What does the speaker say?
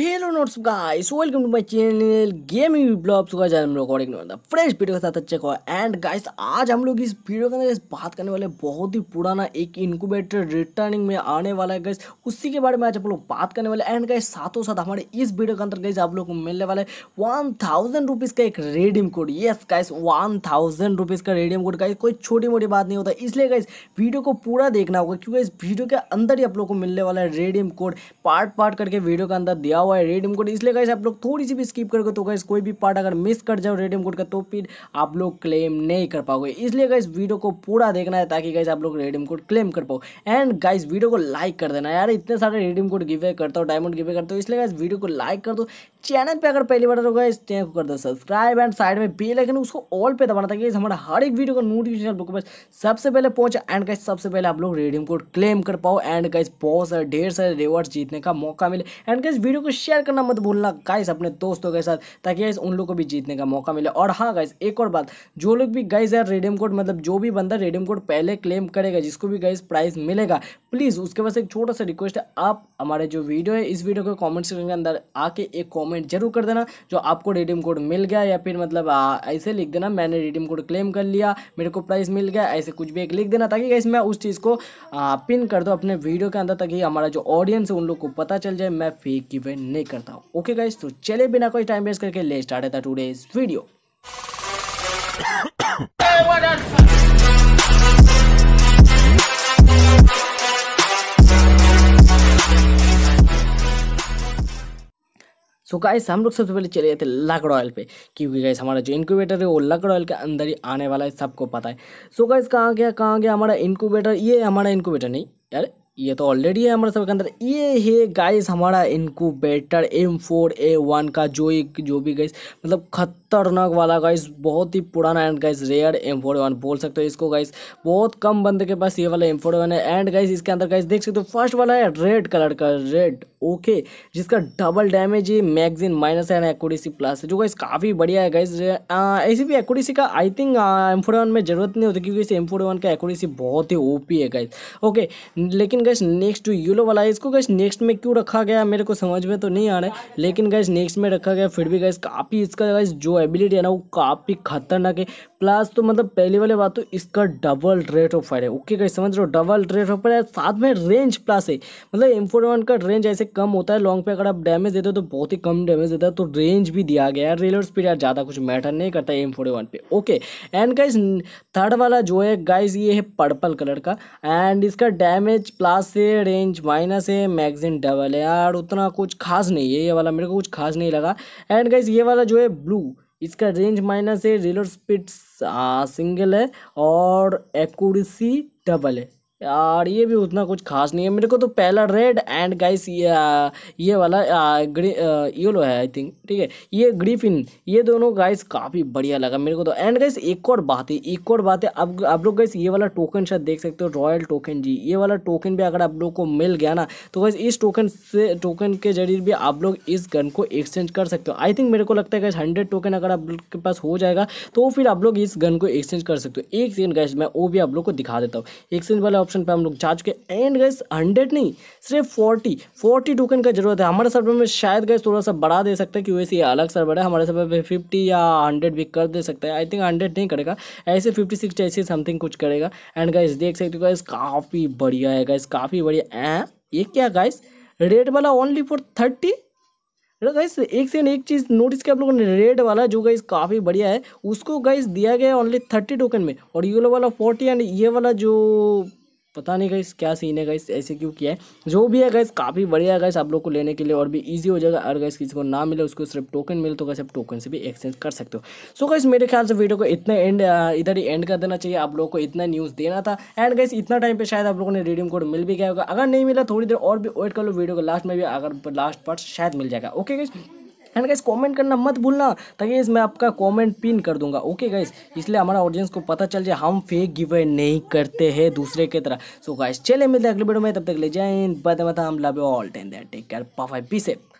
hello notes guys welcome to my channel gaming blogs का जहाँ हम लोग और एक फ्रेश वीडियो के साथ अच्छे को एंड गाइस आज हम लोग इस वीडियो के अंदर बात करने वाले बहुत ही पुराना एक इनक्यूबेटर रिटर्निंग में आने वाला है गाइस उसी के बारे में आज हम लोग बात करने वाले एंड गाइस साथों साथ हमारे इस वीडियो के अंदर गाइस आप लोग को मिलने वाला है वन थाउजेंड रुपीज़ का एक redeem code yes guys one thousand rupees का रेडियम कोड गाइस कोई छोटी मोटी बात नहीं होता इसलिए गाइस वीडियो को पूरा देखना होगा क्योंकि इस वीडियो के अंदर ही आप लोग को मिलने वाला है रेडियम कोड पार्ट पार्ट करके वीडियो के अंदर दिया हुआ है रेडियम कोड इसलिए कैसे आप लोग थोड़ी सी भी स्किप करोगे तो कैसे कोई भी पार्ट अगर मिस कर जाओ रेडियम कोड का तो फिर आप लोग क्लेम नहीं कर पाओगे इसलिए गैस वीडियो को पूरा देखना है ताकि कैसे आप लोग रेडियम कोड क्लेम कर पाओ एंड गाइस वीडियो को लाइक कर देना यार इतने सारे रेडियम कोड गिवे करता हूँ डायमंड गिवे करता हूँ इसलिए गाइस वीडियो को लाइक कर दो चैनल पे अगर पहली बार होगा इस चैनल को कर दो सब्सक्राइब एंड साइड में बेल आइकन उसको ऑल पे दबाना था कि हमारा हर एक वीडियो का नोटिफिकेशन आप लोग पास सबसे पहले पहुंचे एंड कैसे सबसे पहले आप लोग रेडियम कोड क्लेम कर पाओ एंड कैसे बहुत सारे ढेर सारे रिवॉर्ड जीतने का मौका मिले एंड कैसे वीडियो को शेयर करना मत भूलना गाइस अपने दोस्तों के साथ ताकि गाइस उन लोगों को भी जीतने का मौका मिले और हाँ गाइस एक और बात जो लोग भी गाइस यार रेडियम कोड मतलब जो भी बंदा रेडियम कोड पहले क्लेम करेगा जिसको भी गाइस प्राइज मिलेगा प्लीज़ उसके पास एक छोटा सा रिक्वेस्ट है आप हमारे जो वीडियो है इस वीडियो के कॉमेंट सेक्शन के अंदर आके एक कॉमेंट जरूर कर देना जो आपको रेडियम कोड मिल गया या फिर मतलब ऐसे लिख देना मैंने रेडियम कोड क्लेम कर लिया मेरे को प्राइज मिल गया ऐसे कुछ भी एक लिख देना ताकि गाइस मैं उस चीज़ को पिन कर दो अपने वीडियो के अंदर ताकि हमारा जो ऑडियंस है उन लोग को पता चल जाए मैं फेक इवेंट नहीं करता हूँ ओके गाइज तो चले बिना कोई टाइम वेस्ट करके ले स्टार्ट है टू डेज वीडियो तो गाइस हम लोग सबसे पहले चले जाते हैं लक रॉयल पे क्योंकि गाइस हमारा जो इंक्यूबेटर है वो लक रॉयल के अंदर ही आने वाला है सबको पता है सो गाइस कहाँ गया कहाँ गया हमारा इंक्यूबेटर ये हमारा इंक्यूबेटर नहीं यार ये तो ऑलरेडी है हमारे सबके अंदर ये है गाइस हमारा इनको better M four A one का जो एक जो भी गाइस मतलब खत खतरनाक वाला गाइस बहुत ही पुराना and guys rare M four one बोल सकते हो इसको गाइस बहुत कम बंदे के पास ये वाला एम फोर वन है एंड गाइस इसके अंदर गाइस देख सकते हो फर्स्ट वाला है रेड कलर का रेड ओके जिसका डबल डैमेज है मैगजीन माइनस है एक्यूरेसी प्लस है जो गाइस काफ़ी बढ़िया है गाइस ऐसी भी एक्सी का I think M four one में जरूरत नहीं होती क्योंकि इस एम फोर वन का एक्सी बहुत ही ओपी है गाइस ओके लेकिन गाइस नेक्स्ट येलो वाला है इसको गाइस नेक्स्ट में क्यों रखा गया मेरे को समझ में तो नहीं आ रहा है लेकिन गाइस नेक्स्ट में रखा गया फिर भी गाइस काफ़ी इसका गाइस जो एबिलिटी है ना वो काफ़ी खतरनाक है प्लस तो मतलब पहले वाले बात तो इसका डबल रेट ऑफ फायर है ओके कहीं समझ रहे हो डबल रेट ऑफ फायर है साथ में रेंज प्लस है मतलब एम फोर वन का रेंज ऐसे कम होता है लॉन्ग पे अगर आप डैमेज देते हो तो बहुत ही कम डैमेज देता है तो रेंज भी दिया गया है रेलर स्पीड यार ज़्यादा कुछ मैटर नहीं करता एम फोर वन पे ओके एंड गाइज थर्ड वाला जो है गाइज ये है पर्पल कलर का एंड इसका डैमेज प्लस है रेंज माइनस है मैगजीन डबल है यार उतना कुछ खास नहीं है ये वाला मेरे को कुछ खास नहीं लगा एंड गाइज ये वाला जो है ब्लू इसका रेंज माइनस है रिलर स्पीड सिंगल है और एक्यूरेसी डबल है यार ये भी उतना कुछ खास नहीं है मेरे को तो पहला रेड एंड गाइस ये ये वाला येलो है आई थिंक ठीक है ये ग्रीफिन ये दोनों गाइस काफ़ी बढ़िया लगा मेरे को तो एंड गाइस एक और बात है एक और बात है अब आप लोग गाइस ये वाला टोकन शायद देख सकते हो रॉयल टोकन जी ये वाला टोकन भी अगर आप लोग को मिल गया ना तो गाइस इस टोकन से टोकन के जरिए भी आप लोग इस गन को एक्सचेंज कर सकते हो आई थिंक मेरे को लगता है गाइस हंड्रेड टोकन अगर आप लोग के पास हो जाएगा तो फिर आप लोग इस गन को एक्सचेंज कर सकते हो एक सेकेंड गाइस मैं वो भी आप लोग को दिखा देता हूँ एक्सचेंज वाला ऑप्शन ऑप्शन पे हम लोग जा चुके एंड गैस हंड्रेड नहीं सिर्फ फोर्टी फोर्टी टोकन का जरूरत है हमारे सर्वर में शायद गैस थोड़ा सा बढ़ा दे सकते हैं क्योंकि ये अलग सर्वर है हमारे सर्वर पे फिफ्टी या हंड्रेड भी कर दे सकता है आई थिंक हंड्रेड नहीं करेगा ऐसे फिफ्टी सिक्स ऐसे समथिंग कुछ करेगा एंड गाइस देख सकते हो गाइस काफ़ी बढ़िया है गाइस काफ़ी बढ़िया है ये क्या गाइस रेड वाला ओनली फॉर थर्टी गाइस एक से एक चीज़ नोटिस किया आप लोगों ने रेड वाला जो गाइस काफ़ी बढ़िया है उसको गाइस दिया गया ओनली थर्टी टोकन में और ये वाला फोर्टी एंड ये वाला जो पता नहीं गई क्या सीन है गई ऐसे क्यों किया है जो भी है गई काफ़ी बढ़िया गए आप लोग को लेने के लिए और भी इजी हो जाएगा अगर गई किसी को ना मिले उसको सिर्फ टोकन मिले तो गाइस आप टोकन से भी एक्सचेंज कर सकते हो सो गई मेरे ख्याल से वीडियो को इतना एंड इधर ही एंड कर देना चाहिए आप लोग को इतना न्यूज़ देना था एंड गई इतना टाइम पर शायद आप लोगों ने रिडीम कोड मिल भी गया होगा अगर नहीं मिला थोड़ी देर और भी वेट कर लो वीडियो को लास्ट में भी अगर लास्ट पार्ट शायद मिल जाएगा ओके गई एंड गाइस कमेंट करना मत भूलना ताकि मैं आपका कमेंट पिन कर दूंगा ओके गाइस इसलिए हमारा ऑडियंस को पता चल जाए हम फेक गिवे नहीं करते हैं दूसरे के तरह सो गाइस चले मिलते हैं अगले वीडियो में तब तक ले जाए बता हम love all ten take care पाफाई पी सेफ